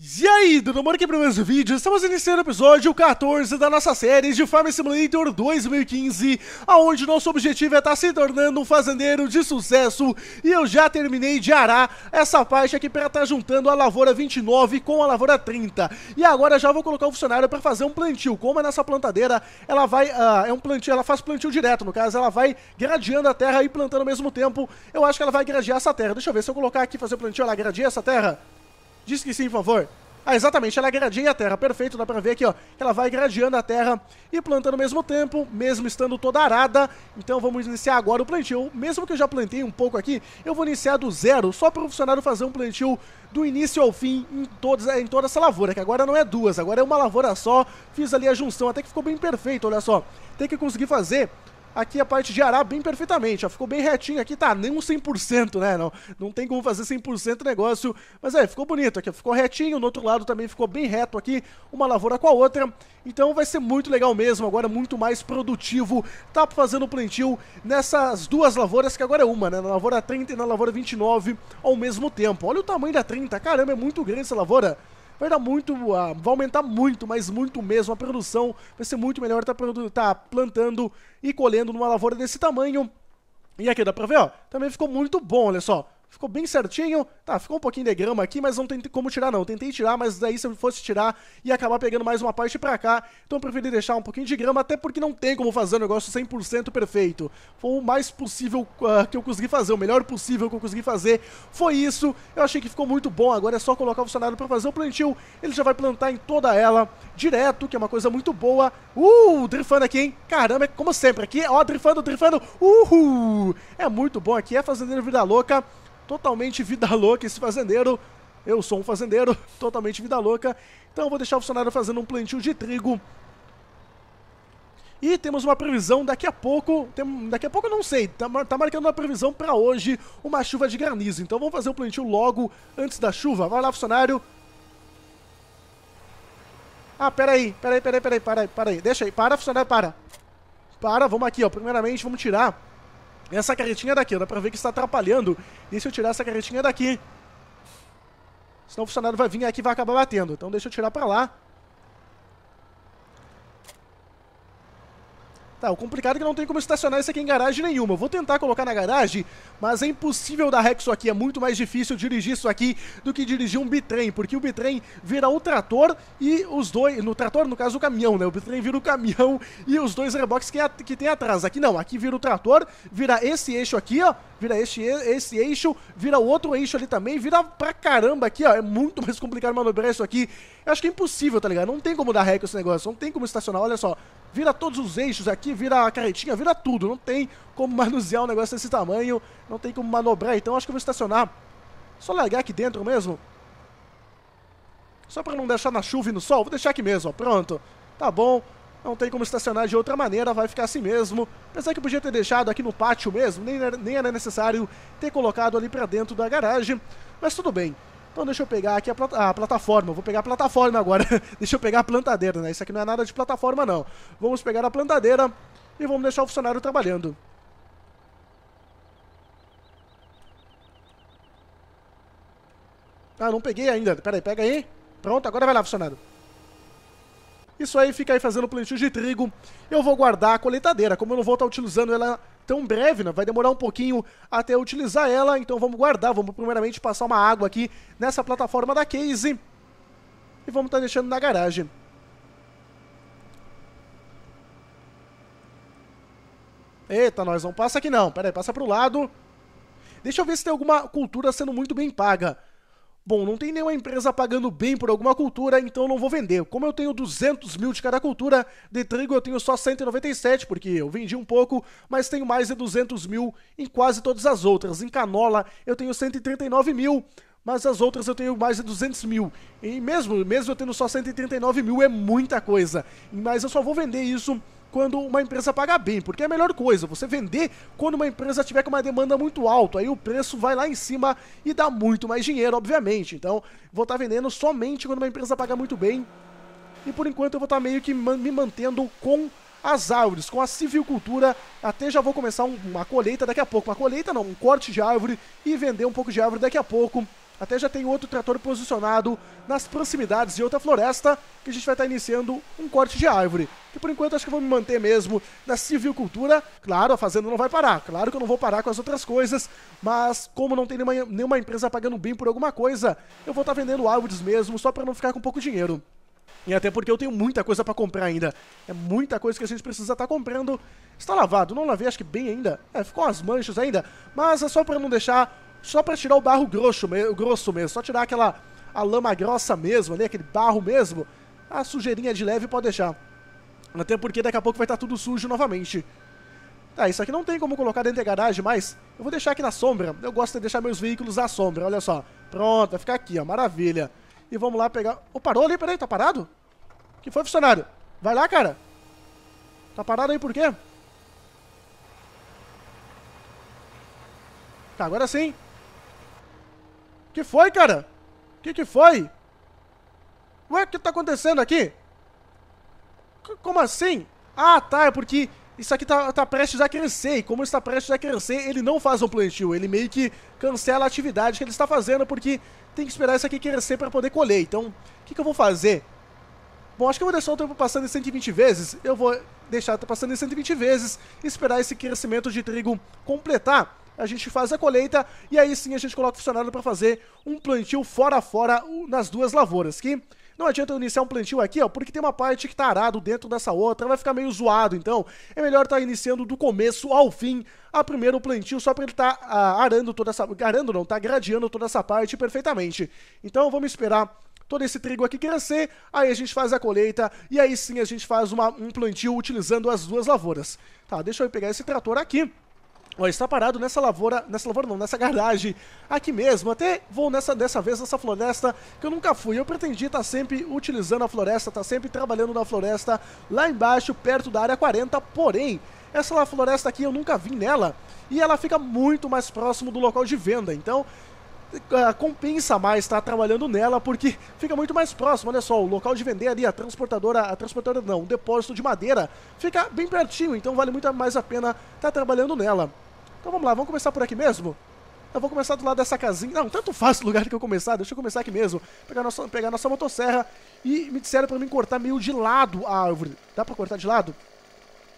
E aí, tudo bom? Aqui para mais um vídeo. Estamos iniciando o episódio 14 da nossa série de Farm Simulator 2015, aonde nosso objetivo é estar tá se tornando um fazendeiro de sucesso. E eu já terminei de arar essa parte aqui para estar tá juntando a lavoura 29 com a lavoura 30. E agora já vou colocar o funcionário para fazer um plantio. Como é nessa plantadeira, ela vai uh, é um plantio, ela faz plantio direto, no caso, ela vai gradeando a terra e plantando ao mesmo tempo. Eu acho que ela vai gradear essa terra. Deixa eu ver se eu colocar aqui fazer plantio, ela gradeia essa terra. Diz que sim, por favor. Ah, exatamente, ela é gradinha a terra, perfeito, dá pra ver aqui, ó, que ela vai gradeando a terra e plantando ao mesmo tempo, mesmo estando toda arada, então vamos iniciar agora o plantio, mesmo que eu já plantei um pouco aqui, eu vou iniciar do zero, só para o funcionário fazer um plantio do início ao fim em, todos, em toda essa lavoura, que agora não é duas, agora é uma lavoura só, fiz ali a junção, até que ficou bem perfeito, olha só, tem que conseguir fazer Aqui a parte de arar bem perfeitamente, ó, ficou bem retinho aqui, tá, nem um 100%, né, não, não tem como fazer 100% negócio, mas é, ficou bonito aqui, ficou retinho, no outro lado também ficou bem reto aqui, uma lavoura com a outra, então vai ser muito legal mesmo, agora muito mais produtivo, tá fazendo plantio nessas duas lavouras, que agora é uma, né, na lavoura 30 e na lavoura 29 ao mesmo tempo, olha o tamanho da 30, caramba, é muito grande essa lavoura, vai dar muito, uh, vai aumentar muito, mas muito mesmo a produção, vai ser muito melhor estar tá, tá plantando e colhendo numa lavoura desse tamanho. E aqui dá pra ver, ó, também ficou muito bom, olha só. Ficou bem certinho. Tá, ficou um pouquinho de grama aqui, mas não tem como tirar não. Tentei tirar, mas daí se eu fosse tirar, ia acabar pegando mais uma parte pra cá. Então eu preferi deixar um pouquinho de grama, até porque não tem como fazer um negócio 100% perfeito. Foi o mais possível uh, que eu consegui fazer, o melhor possível que eu consegui fazer. Foi isso. Eu achei que ficou muito bom. Agora é só colocar o funcionário pra fazer o plantio. Ele já vai plantar em toda ela, direto, que é uma coisa muito boa. Uh, drifando aqui, hein? Caramba, é como sempre aqui. É, ó, drifando, drifando. Uhul! É muito bom aqui, é fazendeiro vida louca totalmente vida louca esse fazendeiro. Eu sou um fazendeiro, totalmente vida louca. Então eu vou deixar o funcionário fazendo um plantio de trigo. E temos uma previsão daqui a pouco, tem, daqui a pouco eu não sei, tá, tá marcando uma previsão para hoje, uma chuva de granizo. Então vamos fazer o plantio logo antes da chuva. Vai lá, funcionário. Ah, peraí, peraí, peraí, peraí, peraí, peraí. Deixa aí, para, funcionário, para. Para, vamos aqui, ó. Primeiramente, vamos tirar essa carretinha daqui. Dá pra ver que está atrapalhando. E se eu tirar essa carretinha daqui... Senão o funcionário vai vir aqui e vai acabar batendo. Então deixa eu tirar pra lá. Tá, o complicado é que não tem como estacionar isso aqui em garagem nenhuma. vou tentar colocar na garagem, mas é impossível dar ré isso aqui. É muito mais difícil dirigir isso aqui do que dirigir um bitrem, porque o bitrem vira o trator e os dois... No trator, no caso, o caminhão, né? O bitrem vira o caminhão e os dois reboques que, é, que tem atrás. Aqui não, aqui vira o trator, vira esse eixo aqui, ó. Vira esse esse eixo, vira o outro eixo ali também, vira pra caramba aqui, ó. É muito mais complicado manobrar isso aqui eu acho que é impossível, tá ligado? Não tem como dar ré com esse negócio, não tem como estacionar. Olha só, vira todos os eixos aqui, vira a carretinha, vira tudo. Não tem como manusear um negócio desse tamanho, não tem como manobrar. Então acho que eu vou estacionar. Só largar aqui dentro mesmo. Só pra não deixar na chuva e no sol, vou deixar aqui mesmo, ó. Pronto. Tá bom. Não tem como estacionar de outra maneira, vai ficar assim mesmo. Apesar que eu podia ter deixado aqui no pátio mesmo, nem, nem era necessário ter colocado ali pra dentro da garagem. Mas tudo bem. Então deixa eu pegar aqui a, plat a ah, plataforma, vou pegar a plataforma agora. deixa eu pegar a plantadeira, né? Isso aqui não é nada de plataforma, não. Vamos pegar a plantadeira e vamos deixar o funcionário trabalhando. Ah, não peguei ainda. Pera aí, pega aí. Pronto, agora vai lá, funcionário. Isso aí fica aí fazendo plantio de trigo. Eu vou guardar a coletadeira. Como eu não vou estar utilizando ela tão breve, né? vai demorar um pouquinho até utilizar ela, então vamos guardar, vamos primeiramente passar uma água aqui nessa plataforma da Case e vamos estar tá deixando na garagem. Eita, nós não passa aqui não, pera aí, passa pro lado. Deixa eu ver se tem alguma cultura sendo muito bem paga. Bom, não tem nenhuma empresa pagando bem por alguma cultura, então não vou vender. Como eu tenho 200 mil de cada cultura, de trigo eu tenho só 197, porque eu vendi um pouco, mas tenho mais de 200 mil em quase todas as outras. Em canola eu tenho 139 mil, mas as outras eu tenho mais de 200 mil. E mesmo, mesmo eu tendo só 139 mil é muita coisa. Mas eu só vou vender isso quando uma empresa paga bem, porque é a melhor coisa você vender quando uma empresa tiver com uma demanda muito alta, aí o preço vai lá em cima e dá muito mais dinheiro, obviamente. Então, vou estar tá vendendo somente quando uma empresa paga muito bem. E por enquanto eu vou estar tá meio que me mantendo com as árvores, com a civicultura. Até já vou começar uma colheita daqui a pouco, uma colheita não, um corte de árvore e vender um pouco de árvore daqui a pouco. Até já tem outro trator posicionado nas proximidades de outra floresta, que a gente vai estar iniciando um corte de árvore. Que por enquanto acho que eu vou me manter mesmo na silvicultura. Claro, a fazenda não vai parar. Claro que eu não vou parar com as outras coisas, mas como não tem nenhuma, nenhuma empresa pagando bem por alguma coisa, eu vou estar vendendo árvores mesmo, só para não ficar com pouco dinheiro. E até porque eu tenho muita coisa para comprar ainda. É muita coisa que a gente precisa estar tá comprando. Está lavado, não lavei acho que bem ainda. É, ficou umas manchas ainda. Mas é só para não deixar só para tirar o barro grosso, o grosso mesmo, só tirar aquela a lama grossa mesmo, ali, aquele barro mesmo, a sujeirinha de leve pode deixar. Até porque daqui a pouco vai estar tá tudo sujo novamente. Tá, isso aqui não tem como colocar dentro da garagem, mas eu vou deixar aqui na sombra. Eu gosto de deixar meus veículos à sombra, olha só. Pronto, vai ficar aqui, ó, maravilha. E vamos lá pegar... Oh, parou ali, peraí, tá parado? que foi, funcionário? Vai lá, cara. Tá parado aí por quê? Tá, agora sim. Que foi, cara? Que que foi? Ué, o que tá acontecendo aqui? C como assim? Ah, tá, é porque isso aqui tá, tá prestes a crescer, e como está prestes a crescer, ele não faz um plantio, ele meio que cancela a atividade que ele está fazendo, porque tem que esperar isso aqui crescer para poder colher. Então, o que, que eu vou fazer? Bom, acho que eu vou deixar o tempo passando em 120 vezes. Eu vou deixar passando em 120 vezes, esperar esse crescimento de trigo completar a gente faz a colheita e aí sim a gente coloca o funcionário para fazer um plantio fora a fora nas duas lavouras, que não adianta eu iniciar um plantio aqui, ó, porque tem uma parte que tá arado dentro dessa outra, vai ficar meio zoado, então é melhor estar tá iniciando do começo ao fim a primeiro plantio, só para ele tá ah, arando toda essa... arando não, tá gradeando toda essa parte perfeitamente. Então vamos esperar todo esse trigo aqui crescer, aí a gente faz a colheita e aí sim a gente faz uma, um plantio utilizando as duas lavouras. Tá, deixa eu pegar esse trator aqui. Ó, está parado nessa lavoura, nessa lavoura não, nessa garagem aqui mesmo. Até vou nessa dessa vez nessa floresta que eu nunca fui. Eu pretendi estar tá sempre utilizando a floresta, estar tá sempre trabalhando na floresta lá embaixo, perto da área 40. Porém, essa floresta aqui eu nunca vim nela e ela fica muito mais próximo do local de venda. Então, Uh, compensa mais estar trabalhando nela porque fica muito mais próximo. Olha só, o local de vender ali, a transportadora, a transportadora não, o depósito de madeira fica bem pertinho, então vale muito mais a pena estar trabalhando nela. Então vamos lá, vamos começar por aqui mesmo? Eu vou começar do lado dessa casinha. Não, tanto fácil o lugar que eu começar, deixa eu começar aqui mesmo. Pegar nossa, pegar nossa motosserra e me disseram pra mim cortar meio de lado a árvore. Dá pra cortar de lado?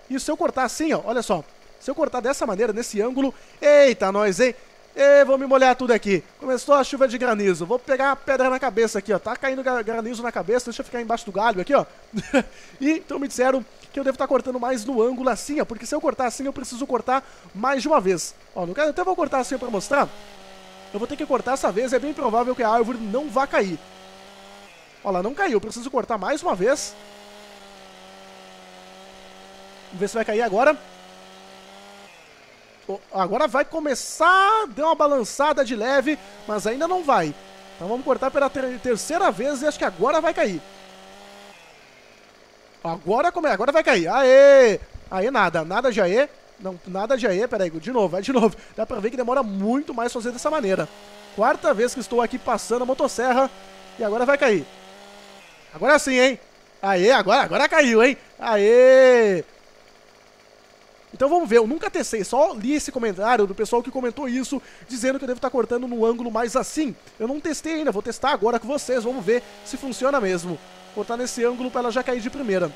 E se eu cortar assim, ó, olha só. Se eu cortar dessa maneira, nesse ângulo... Eita, nós, hein? E vou me molhar tudo aqui. Começou a chuva de granizo. Vou pegar a pedra na cabeça aqui, ó. Tá caindo granizo na cabeça, deixa eu ficar embaixo do galho aqui, ó. e então me disseram que eu devo estar cortando mais no ângulo assim, ó, porque se eu cortar assim eu preciso cortar mais de uma vez. Ó, no caso então eu até vou cortar assim para mostrar. Eu vou ter que cortar essa vez, é bem provável que a árvore não vá cair. Ó lá, não caiu, eu preciso cortar mais uma vez. Vamos ver se vai cair agora. Agora vai começar, deu uma balançada de leve, mas ainda não vai. Então vamos cortar pela ter terceira vez e acho que agora vai cair. Agora como é? Agora vai cair. Aê! Aí nada, nada já é. Não, nada já é. Peraí, de novo, é de novo. Dá pra ver que demora muito mais fazer dessa maneira. Quarta vez que estou aqui passando a motosserra. E agora vai cair. Agora sim, hein? Aê, agora, agora caiu, hein? Aê! Então vamos ver, eu nunca testei, só li esse comentário do pessoal que comentou isso, dizendo que eu devo estar tá cortando no ângulo mais assim. Eu não testei ainda, vou testar agora com vocês, vamos ver se funciona mesmo. Cortar nesse ângulo para ela já cair de primeira.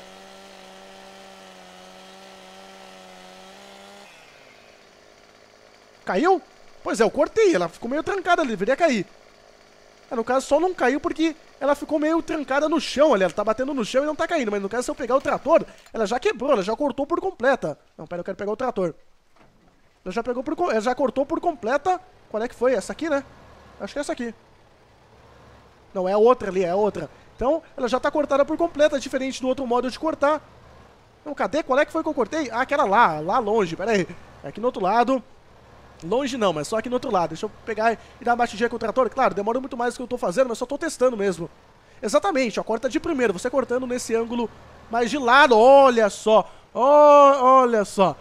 Caiu? Pois é, eu cortei. Ela ficou meio trancada ali, deveria cair. É, no caso, só não caiu porque ela ficou meio trancada no chão ali. Ela tá batendo no chão e não tá caindo. Mas no caso, se eu pegar o trator, ela já quebrou, ela já cortou por completa. Não, pera, eu quero pegar o trator. Ela já, pegou por, ela já cortou por completa. Qual é que foi? Essa aqui, né? Acho que é essa aqui. Não, é a outra ali, é a outra. Então, ela já está cortada por completo, diferente do outro modo de cortar. Não, cadê? Qual é que foi que eu cortei? Ah, que era lá, lá longe, Peraí, é Aqui no outro lado. Longe não, mas só aqui no outro lado. Deixa eu pegar e dar uma batidinha com o trator. Claro, demora muito mais do que eu estou fazendo, mas só estou testando mesmo. Exatamente, ó, corta de primeiro, você cortando nesse ângulo mais de lado. Olha só, oh, olha só.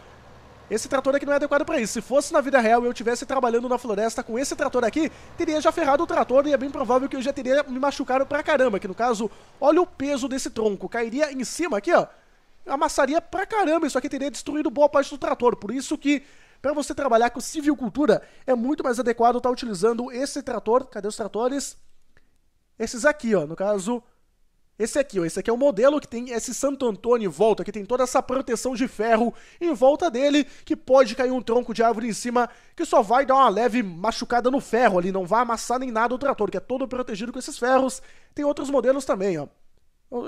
Esse trator aqui não é adequado para isso. Se fosse na vida real e eu estivesse trabalhando na floresta com esse trator aqui, teria já ferrado o trator e é bem provável que eu já teria me machucado pra caramba. Que no caso, olha o peso desse tronco. Cairia em cima aqui, ó. Amassaria pra caramba. Isso aqui teria destruído boa parte do trator. Por isso que para você trabalhar com cultura é muito mais adequado estar tá utilizando esse trator. Cadê os tratores? Esses aqui, ó. No caso, esse aqui, ó, esse aqui é o modelo que tem esse Santo Antônio em volta, que tem toda essa proteção de ferro em volta dele, que pode cair um tronco de árvore em cima, que só vai dar uma leve machucada no ferro ali, não vai amassar nem nada o trator, que é todo protegido com esses ferros. Tem outros modelos também, ó.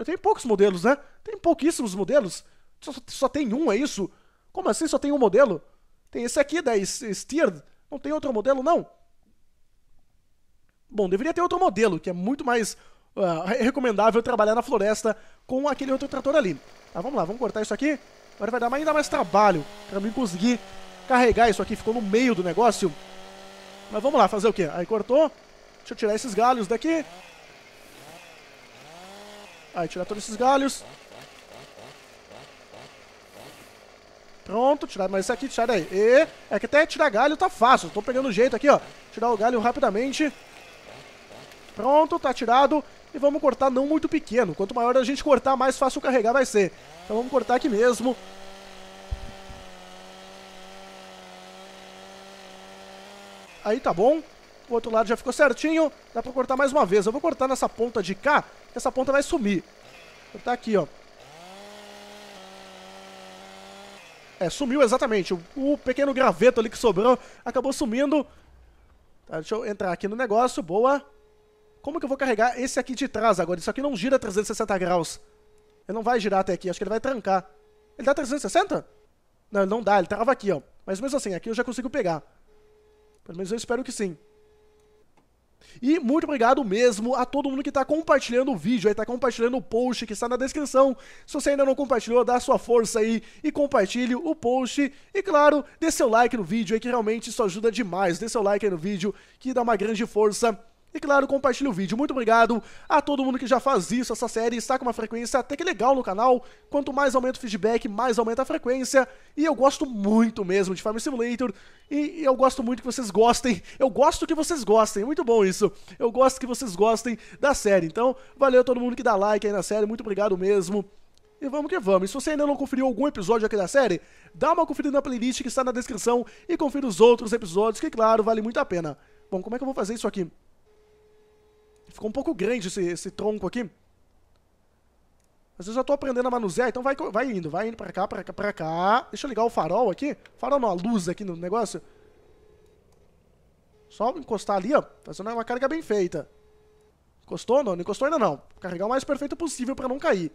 Tem poucos modelos, né? Tem pouquíssimos modelos. Só, só tem um, é isso? Como assim só tem um modelo? Tem esse aqui da Steered, não tem outro modelo, não? Bom, deveria ter outro modelo, que é muito mais ah, é recomendável trabalhar na floresta com aquele outro trator ali. Ah, vamos lá, vamos cortar isso aqui. Agora vai dar ainda mais trabalho pra mim conseguir carregar isso aqui. Ficou no meio do negócio. Mas vamos lá, fazer o quê? Aí cortou. Deixa eu tirar esses galhos daqui. Aí, tirar todos esses galhos. Pronto, tirar mais isso aqui, tirar daí. E é que até tirar galho tá fácil. Tô pegando jeito aqui, ó. Tirar o galho rapidamente. Pronto, tá tirado e vamos cortar não muito pequeno. Quanto maior a gente cortar, mais fácil carregar vai ser. Então vamos cortar aqui mesmo. Aí tá bom. O outro lado já ficou certinho. Dá pra cortar mais uma vez. Eu vou cortar nessa ponta de cá, essa ponta vai sumir. Vou cortar aqui, ó. É, sumiu exatamente. O, pequeno graveto ali que sobrou acabou sumindo. Tá, deixa eu entrar aqui no negócio. Boa. Como que eu vou carregar esse aqui de trás agora? Isso aqui não gira 360 graus. Ele não vai girar até aqui, acho que ele vai trancar. Ele dá 360? Não, ele não dá, ele trava aqui, ó. Mas mesmo assim, aqui eu já consigo pegar. Pelo menos eu espero que sim. E muito obrigado mesmo a todo mundo que está compartilhando o vídeo, está compartilhando o post que está na descrição. Se você ainda não compartilhou, dá sua força aí e compartilhe o post. E claro, dê seu like no vídeo aí que realmente isso ajuda demais. Dê seu like aí no vídeo que dá uma grande força e claro, compartilhe o vídeo. Muito obrigado a todo mundo que já faz isso. Essa série está com uma frequência até que legal no canal. Quanto mais aumenta o feedback, mais aumenta a frequência. E eu gosto muito mesmo de Farm Simulator. E eu gosto muito que vocês gostem. Eu gosto que vocês gostem. Muito bom isso. Eu gosto que vocês gostem da série. Então, valeu todo mundo que dá like aí na série. Muito obrigado mesmo. E vamos que vamos. E se você ainda não conferiu algum episódio aqui da série, dá uma conferida na playlist que está na descrição e confira os outros episódios, que claro, vale muito a pena. Bom, como é que eu vou fazer isso aqui? Ficou um pouco grande esse, esse tronco aqui. Mas eu já tô aprendendo a manusear, então vai, vai indo, vai indo pra cá, pra cá, pra cá. Deixa eu ligar o farol aqui. Farol não, a luz aqui no negócio. Só encostar ali, ó. Fazendo uma carga bem feita. Encostou? Não, não encostou ainda não. Carregar o mais perfeito possível pra não cair.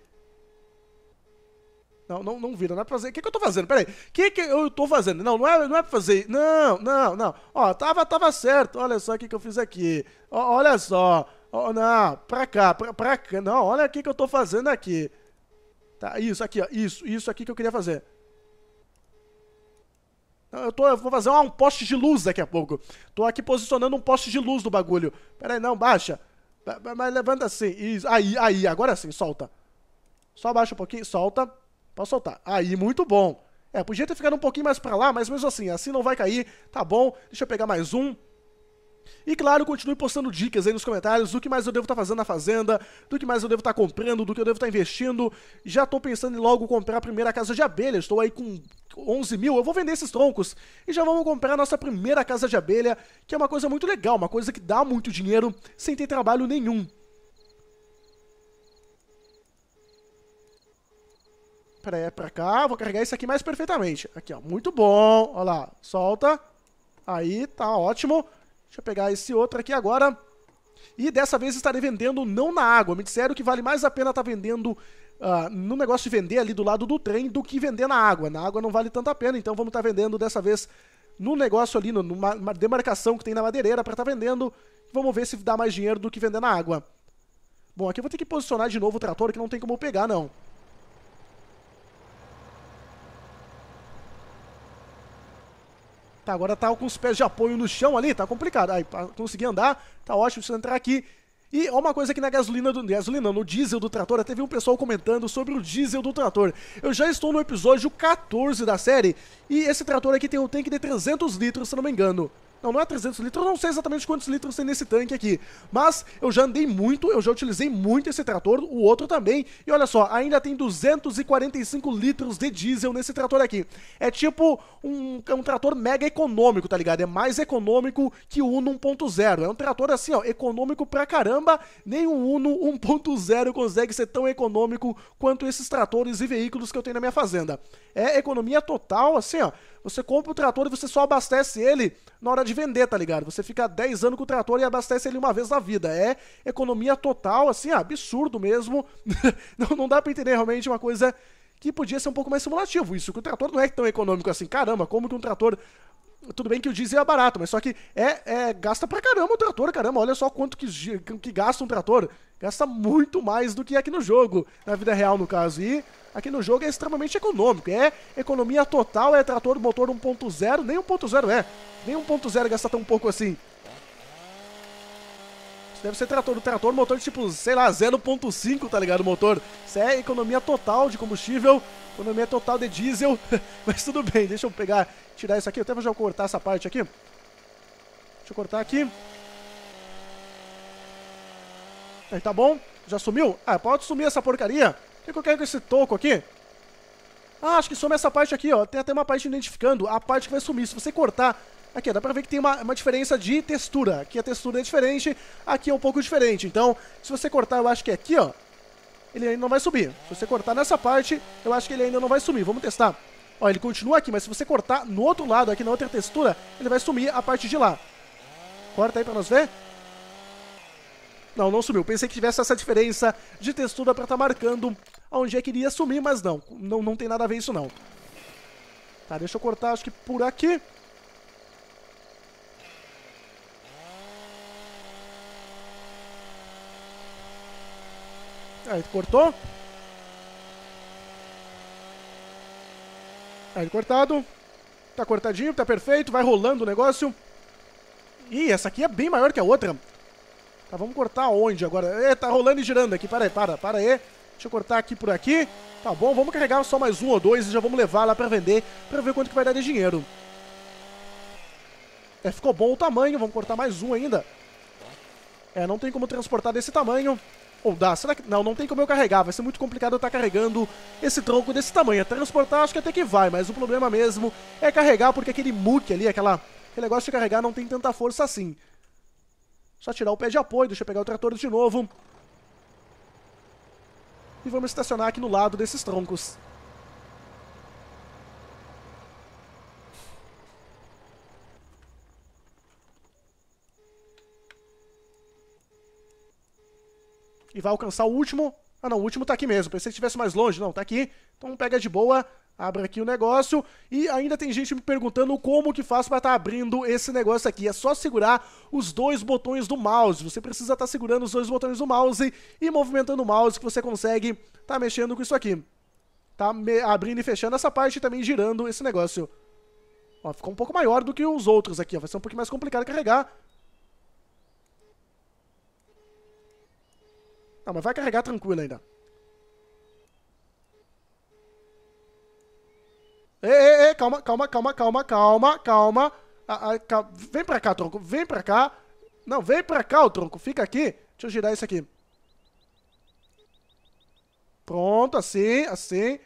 Não, não, não vira, não é pra fazer. O que, que eu tô fazendo? Pera aí. O que, que eu tô fazendo? Não, não é, não é pra fazer. Não, não, não. Ó, tava, tava certo. Olha só o que, que eu fiz aqui. olha só. Oh, não, pra cá, pra, pra cá. Não, olha aqui que eu tô fazendo aqui. Tá, isso aqui, ó. Isso, isso aqui que eu queria fazer. Eu, tô, eu vou fazer um, um poste de luz daqui a pouco. Tô aqui posicionando um poste de luz do bagulho. Pera aí, não, baixa. Mas levanta assim. Isso, aí, aí, agora sim, solta. Só baixa um pouquinho, solta. Pode soltar. Aí, muito bom. É, podia ter ficado um pouquinho mais pra lá, mas mesmo assim, assim não vai cair. Tá bom, deixa eu pegar mais um. E claro, continue postando dicas aí nos comentários do que mais eu devo estar tá fazendo na fazenda, do que mais eu devo estar tá comprando, do que eu devo estar tá investindo. Já estou pensando em logo comprar a primeira casa de abelha. Estou aí com 11 mil. Eu vou vender esses troncos e já vamos comprar a nossa primeira casa de abelha, que é uma coisa muito legal, uma coisa que dá muito dinheiro sem ter trabalho nenhum. Pera aí, é pra cá. Vou carregar isso aqui mais perfeitamente. Aqui, ó. Muito bom. Olha lá. Solta. Aí, tá ótimo. Deixa eu pegar esse outro aqui agora. E dessa vez estarei vendendo não na água. Me disseram que vale mais a pena estar tá vendendo uh, no negócio de vender ali do lado do trem do que vender na água. Na água não vale tanta pena, então vamos estar tá vendendo dessa vez no negócio ali, numa demarcação que tem na madeireira para estar tá vendendo. Vamos ver se dá mais dinheiro do que vender na água. Bom, aqui eu vou ter que posicionar de novo o trator, que não tem como pegar, não. Tá, agora tá com os pés de apoio no chão ali, tá complicado. Aí, pra conseguir andar, tá ótimo se entrar aqui. E uma coisa aqui na gasolina do. Gasolina, no diesel do trator, teve um pessoal comentando sobre o diesel do trator. Eu já estou no episódio 14 da série e esse trator aqui tem um tanque de 300 litros, se não me engano. Não, não é 300 litros, eu não sei exatamente quantos litros tem nesse tanque aqui. Mas eu já andei muito, eu já utilizei muito esse trator, o outro também. E olha só, ainda tem 245 litros de diesel nesse trator aqui. É tipo um, um trator mega econômico, tá ligado? É mais econômico que o Uno 1.0. É um trator assim, ó, econômico pra caramba. Nem o Uno 1.0 consegue ser tão econômico quanto esses tratores e veículos que eu tenho na minha fazenda. É economia total, assim, ó. Você compra o trator e você só abastece ele na hora de vender, tá ligado? Você fica 10 anos com o trator e abastece ele uma vez na vida. É economia total, assim, absurdo mesmo. não, não dá pra entender realmente uma coisa que podia ser um pouco mais simulativo. Isso que o trator não é tão econômico assim. Caramba, como que um trator tudo bem que o diesel é barato, mas só que é, é gasta pra caramba o trator, caramba. Olha só quanto que, que gasta um trator. Gasta muito mais do que aqui no jogo, na vida real no caso. E aqui no jogo é extremamente econômico. É economia total, é trator motor 1.0, nem 1.0 é. Nem 1.0 gasta tão pouco assim. Isso deve ser trator, trator motor tipo, sei lá, 0.5, tá ligado, o motor. Isso é economia total de combustível, economia total de diesel. Mas tudo bem, deixa eu pegar tirar isso aqui. Eu até vou já cortar essa parte aqui. Deixa eu cortar aqui. Aí, tá bom? Já sumiu? Ah, pode sumir essa porcaria. O que, que eu quero com esse toco aqui? Ah, acho que some essa parte aqui, ó. Tem até uma parte identificando a parte que vai sumir. Se você cortar... Aqui, dá pra ver que tem uma, uma diferença de textura. Aqui a textura é diferente, aqui é um pouco diferente. Então, se você cortar, eu acho que é aqui, ó. Ele ainda não vai subir. Se você cortar nessa parte, eu acho que ele ainda não vai sumir. Vamos testar. Ó, ele continua aqui, mas se você cortar no outro lado, aqui na outra textura, ele vai sumir a parte de lá. Corta aí pra nós ver. Não, não sumiu. Pensei que tivesse essa diferença de textura pra estar tá marcando onde é que iria sumir, mas não. não. Não tem nada a ver isso, não. Tá, deixa eu cortar, acho que por aqui. Aí, cortou. Tá aí cortado. Tá cortadinho, tá perfeito. Vai rolando o negócio. Ih, essa aqui é bem maior que a outra. Tá, vamos cortar onde agora? É, tá rolando e girando aqui. Para aí, para, para aí. Deixa eu cortar aqui por aqui. Tá bom, vamos carregar só mais um ou dois e já vamos levar lá pra vender pra ver quanto que vai dar de dinheiro. É, ficou bom o tamanho. Vamos cortar mais um ainda. É, não tem como transportar desse tamanho. Ou dá? Será que. Não, não tem como eu carregar. Vai ser muito complicado eu estar tá carregando esse tronco desse tamanho. Transportar acho que até que vai, mas o problema mesmo é carregar, porque aquele muque ali, aquela, aquele negócio de carregar não tem tanta força assim. Só tirar o pé de apoio, deixa eu pegar o trator de novo. E vamos estacionar aqui no lado desses troncos. e vai alcançar o último. Ah não, o último tá aqui mesmo. Pensei que estivesse mais longe. Não, tá aqui. Então pega de boa, abre aqui o negócio. E ainda tem gente me perguntando como que faço para estar tá abrindo esse negócio aqui. É só segurar os dois botões do mouse. Você precisa estar tá segurando os dois botões do mouse e movimentando o mouse que você consegue estar tá mexendo com isso aqui. Tá abrindo e fechando essa parte e também girando esse negócio. Ó, ficou um pouco maior do que os outros aqui, ó. Vai ser um pouco mais complicado carregar, mas vai carregar tranquilo ainda. Ei, ei, ei, calma, calma, calma, calma, calma, calma. Ah, ah, Vem pra cá, tronco, vem pra cá. Não, vem pra cá, o tronco, fica aqui. Deixa eu girar isso aqui. Pronto, assim, assim.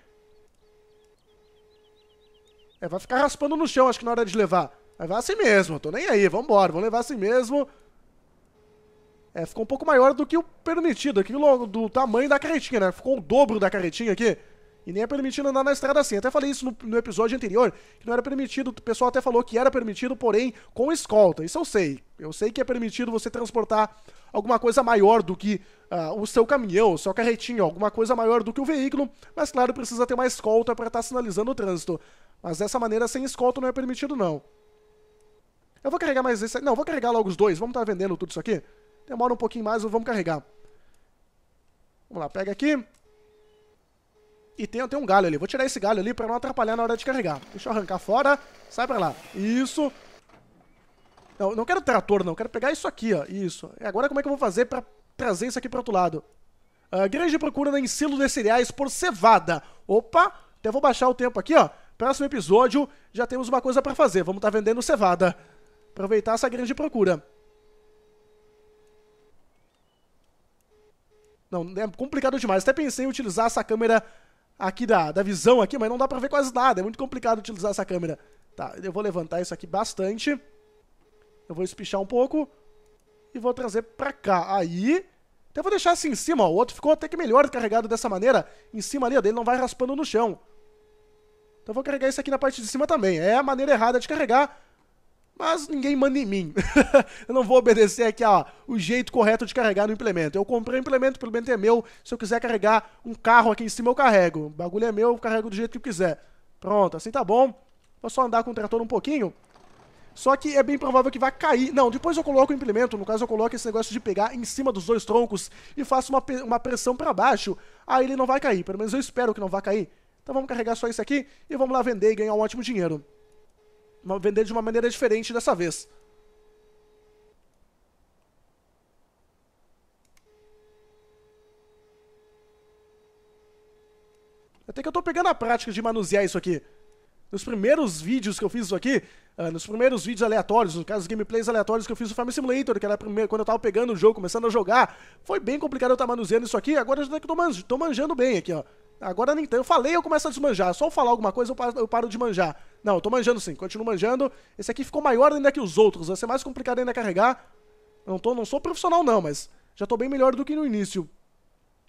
É, vai ficar raspando no chão, acho que na hora de levar. Mas vai assim mesmo, tô nem aí, vambora, vamos levar assim mesmo. É, ficou um pouco maior do que o permitido, aqui do tamanho da carretinha, né? Ficou o dobro da carretinha aqui. E nem é permitido andar na estrada assim. Até falei isso no, no, episódio anterior, que não era permitido. O pessoal até falou que era permitido, porém, com escolta. Isso eu sei. Eu sei que é permitido você transportar alguma coisa maior do que uh, o seu caminhão, o seu carretinho, alguma coisa maior do que o veículo, mas claro, precisa ter uma escolta para estar tá sinalizando o trânsito. Mas dessa maneira, sem escolta, não é permitido, não. Eu vou carregar mais esse. Não, vou carregar logo os dois. Vamos estar tá vendendo tudo isso aqui. Demora um pouquinho mais, vamos carregar. Vamos lá, pega aqui. E tem, tem um galho ali. Vou tirar esse galho ali pra não atrapalhar na hora de carregar. Deixa eu arrancar fora. Sai pra lá. Isso. Não, não quero trator, não. Quero pegar isso aqui, ó. Isso. E agora como é que eu vou fazer pra trazer isso aqui pro outro lado? Uh, grande procura no ensino de cereais por cevada. Opa, até vou baixar o tempo aqui, ó. Próximo episódio, já temos uma coisa pra fazer. Vamos estar tá vendendo cevada. Aproveitar essa grande procura. Não, é complicado demais. Até pensei em utilizar essa câmera aqui da, da visão aqui, mas não dá pra ver quase nada. É muito complicado utilizar essa câmera. Tá, eu vou levantar isso aqui bastante. Eu vou espichar um pouco. E vou trazer pra cá. Aí... Até vou deixar assim em cima, ó. O outro ficou até que melhor carregado dessa maneira. Em cima ali, ó, dele não vai raspando no chão. Então vou carregar isso aqui na parte de cima também. É a maneira errada de carregar, mas ninguém manda em mim. eu não vou obedecer aqui ó, o jeito correto de carregar no implemento. Eu comprei o implemento, o implemento é meu. Se eu quiser carregar um carro aqui em cima, eu carrego. O bagulho é meu, eu carrego do jeito que eu quiser. Pronto, assim tá bom. Vou só andar com o trator um pouquinho. Só que é bem provável que vai cair. Não, depois eu coloco o implemento, no caso eu coloco esse negócio de pegar em cima dos dois troncos e faço uma, uma pressão para baixo. Aí ele não vai cair, pelo menos eu espero que não vá cair. Então vamos carregar só isso aqui e vamos lá vender e ganhar um ótimo dinheiro vender de uma maneira diferente dessa vez. Até que eu tô pegando a prática de manusear isso aqui. Nos primeiros vídeos que eu fiz isso aqui, uh, nos primeiros vídeos aleatórios, no caso, os gameplays aleatórios que eu fiz o Farm Simulator, que era primeiro, quando eu tava pegando o jogo, começando a jogar, foi bem complicado eu estar tá manuseando isso aqui, agora já que eu tô, tô manjando bem aqui, ó. Agora nem tanto. Eu falei, eu começo a desmanjar. Só eu falar alguma coisa, eu paro, eu paro de manjar. Não, eu tô manjando sim, continuo manjando. Esse aqui ficou maior ainda que os outros, vai ser mais complicado ainda carregar. Não, tô, não sou profissional não, mas já tô bem melhor do que no início.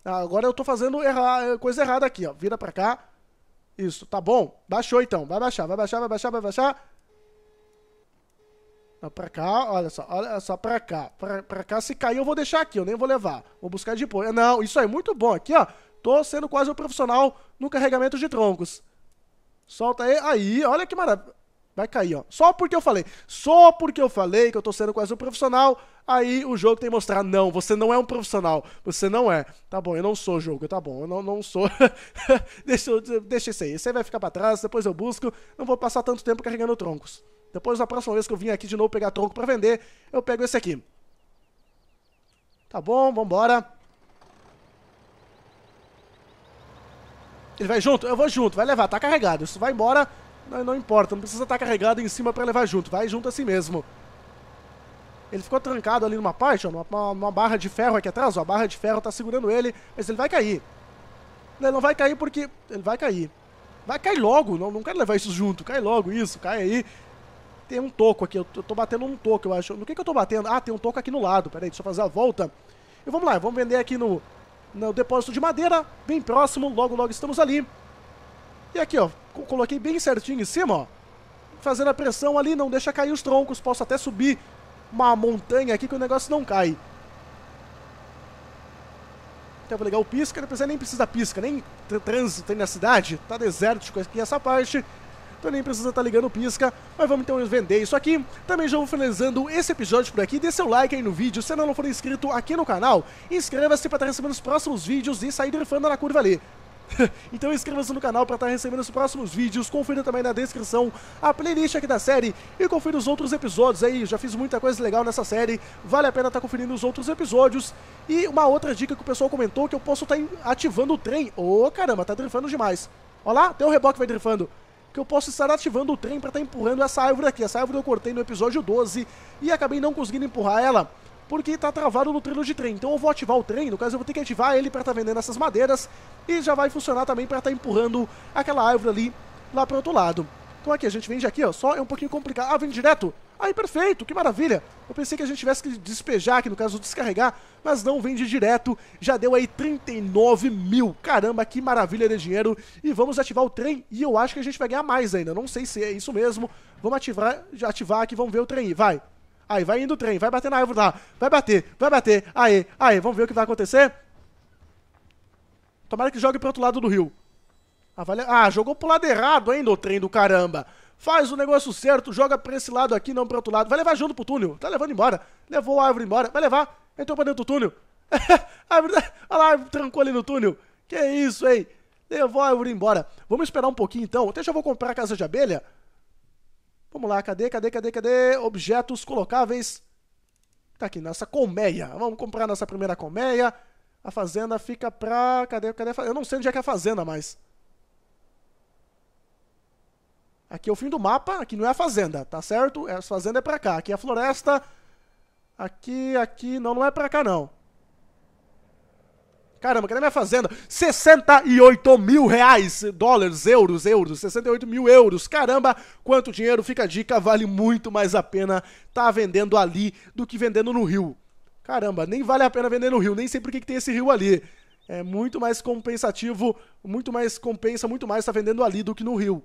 Ah, agora eu tô fazendo erra coisa errada aqui, ó. Vira pra cá. Isso, tá bom. Baixou então. Vai baixar, vai baixar, vai baixar, vai baixar. Não, pra cá, olha só, olha só, pra cá. Pra, pra cá, se cair eu vou deixar aqui, eu nem vou levar. Vou buscar depois. Não, isso aí, é muito bom. Aqui, ó. Tô sendo quase um profissional no carregamento de troncos. Solta aí. Aí, olha que maravilha. Vai cair, ó. Só porque eu falei. Só porque eu falei que eu tô sendo quase um profissional, aí o jogo tem que mostrar, não, você não é um profissional. Você não é. Tá bom, eu não sou jogo, tá bom. Eu não, não sou. deixa, deixa isso aí. Isso aí vai ficar pra trás, depois eu busco. Não vou passar tanto tempo carregando troncos. Depois, na próxima vez que eu vim aqui de novo pegar tronco pra vender, eu pego esse aqui. Tá bom, vambora. Ele vai junto? Eu vou junto, vai levar, tá carregado. Isso vai embora, não, não importa, não precisa estar tá carregado em cima para levar junto, vai junto assim mesmo. Ele ficou trancado ali numa parte, ó, numa, numa, barra de ferro aqui atrás, ó, a barra de ferro tá segurando ele, mas ele vai cair. Ele não vai cair porque... ele vai cair. Vai cair logo, não, não quero levar isso junto, cai logo isso, cai aí. Tem um toco aqui, eu, eu tô batendo um toco, eu acho. No que que eu tô batendo? Ah, tem um toco aqui no lado, peraí, deixa eu fazer a volta. E vamos lá, vamos vender aqui no, no depósito de madeira, bem próximo, logo, logo estamos ali. E aqui, ó, coloquei bem certinho em cima, ó, fazendo a pressão ali, não deixa cair os troncos, posso até subir uma montanha aqui que o negócio não cai. Então vou ligar o pisca, nem precisa pisca, nem trânsito tem na cidade, tá desértico aqui essa parte então nem precisa estar tá ligando o pisca, mas vamos então vender isso aqui. Também já vou finalizando esse episódio por aqui, dê seu like aí no vídeo, se ainda não for inscrito aqui no canal, inscreva-se para estar tá recebendo os próximos vídeos e sair drifando na curva ali. então inscreva-se no canal para estar tá recebendo os próximos vídeos, confira também na descrição a playlist aqui da série e confira os outros episódios aí, já fiz muita coisa legal nessa série, vale a pena estar tá conferindo os outros episódios. E uma outra dica que o pessoal comentou que eu posso estar tá ativando o trem. Ô oh, caramba, tá drifando demais. Olha lá, tem um reboque vai drifando que eu posso estar ativando o trem para estar tá empurrando essa árvore aqui. Essa árvore eu cortei no episódio 12 e acabei não conseguindo empurrar ela porque está travado no trilho de trem. Então eu vou ativar o trem, no caso eu vou ter que ativar ele para estar tá vendendo essas madeiras e já vai funcionar também para estar tá empurrando aquela árvore ali lá para outro lado. Então aqui, a gente vende aqui, ó, só é um pouquinho complicado. Ah, vem direto? Aí perfeito, que maravilha. Eu pensei que a gente tivesse que despejar aqui, no caso descarregar, mas não, vende direto. Já deu aí 39 mil. Caramba, que maravilha de dinheiro. E vamos ativar o trem e eu acho que a gente vai ganhar mais ainda. Não sei se é isso mesmo. Vamos ativar, ativar aqui, vamos ver o trem. Vai. Aí, vai indo o trem, vai bater na árvore lá. Vai bater, vai bater. Aí, aí, vamos ver o que vai acontecer. Tomara que jogue pro outro lado do rio. Ah, vale... ah jogou pro lado errado ainda o trem do caramba faz o negócio certo, joga pra esse lado aqui, não pra outro lado. Vai levar junto pro túnel, tá levando embora. Levou a árvore embora, vai levar, entrou pra dentro do túnel. a árvore, olha tá- lá, trancou ali no túnel. Que isso, hein? Levou a árvore embora. Vamos esperar um pouquinho então. Até já vou comprar a casa de abelha. Vamos lá, cadê, cadê, cadê, cadê? Objetos colocáveis. Tá aqui, nossa colmeia. Vamos comprar nossa primeira colmeia. A fazenda fica pra... Cadê, cadê? Eu não sei onde é que é a fazenda mais. Aqui é o fim do mapa, aqui não é a fazenda, tá certo? É, a fazenda é pra cá, aqui é a floresta. Aqui, aqui, não, não é pra cá não. Caramba, cadê minha fazenda? 68 mil reais, dólares, euros, euros, 68 mil euros. Caramba, quanto dinheiro, fica a dica, vale muito mais a pena tá vendendo ali do que vendendo no Rio. Caramba, nem vale a pena vender no Rio, nem sei por que, que tem esse Rio ali. É muito mais compensativo, muito mais compensa, muito mais tá vendendo ali do que no Rio.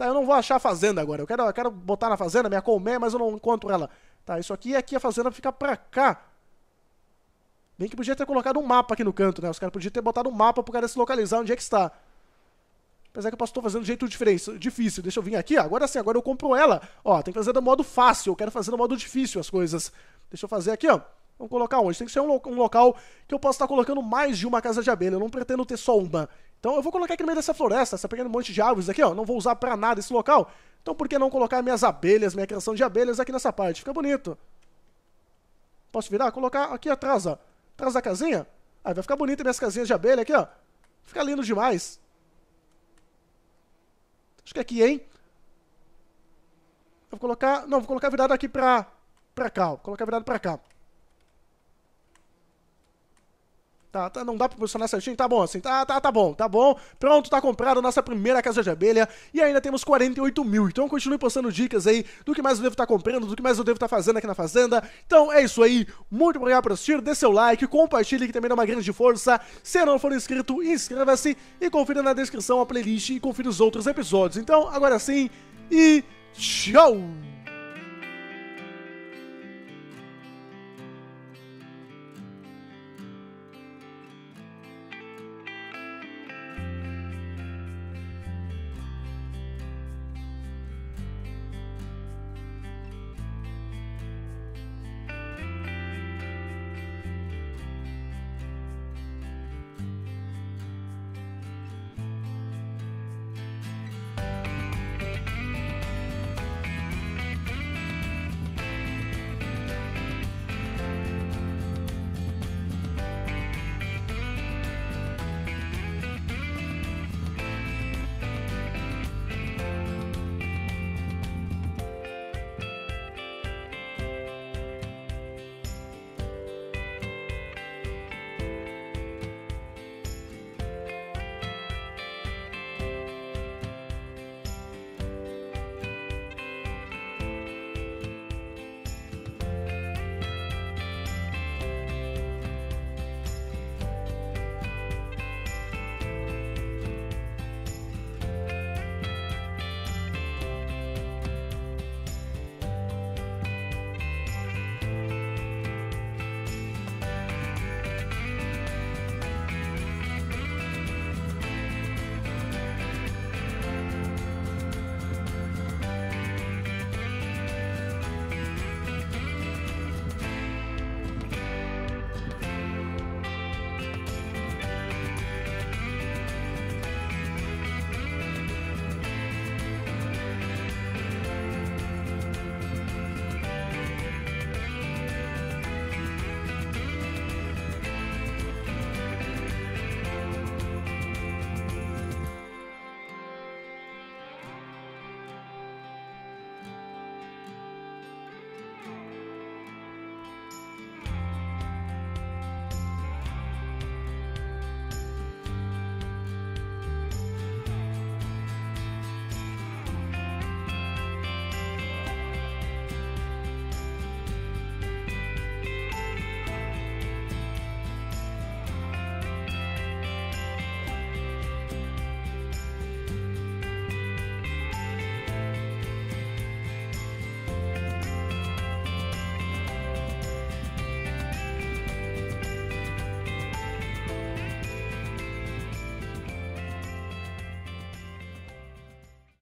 Tá, eu não vou achar a fazenda agora. Eu quero, eu quero botar na fazenda, minha colmeia, mas eu não encontro ela. Tá, isso aqui e aqui a fazenda fica pra cá. Bem que podia ter colocado um mapa aqui no canto, né? Os caras podiam ter botado um mapa pro cara se localizar onde é que está. Apesar que eu posso estar fazendo de jeito diferente, difícil. Deixa eu vir aqui, agora sim, agora eu compro ela. Ó, tem que fazer no modo fácil, eu quero fazer no modo difícil as coisas. Deixa eu fazer aqui, ó. Vamos colocar onde? Tem que ser um, lo um local que eu possa estar colocando mais de uma casa de abelha. Eu não pretendo ter só uma. Então eu vou colocar aqui no meio dessa floresta, essa pequeno monte de árvores aqui, ó. Não vou usar pra nada esse local. Então por que não colocar minhas abelhas, minha criação de abelhas aqui nessa parte? Fica bonito. Posso virar? Colocar aqui atrás, ó. Atrás da casinha. Aí vai ficar bonito minhas casinhas de abelha aqui, ó. Fica lindo demais. Acho que é aqui, hein? Eu vou colocar... Não, vou colocar virado aqui pra, pra cá, ó. Vou colocar virado pra cá. Tá, tá, não dá pra posicionar certinho? Tá bom, assim, tá, tá, tá bom, tá bom. Pronto, tá comprado nossa primeira casa de abelha e ainda temos 48 mil. Então continue postando dicas aí do que mais eu devo estar tá comprando, do que mais eu devo estar tá fazendo aqui na fazenda. Então é isso aí. Muito obrigado por assistir, dê seu like, compartilhe que também dá uma grande força. Se não for inscrito, inscreva-se e confira na descrição a playlist e confira os outros episódios. Então, agora sim e tchau!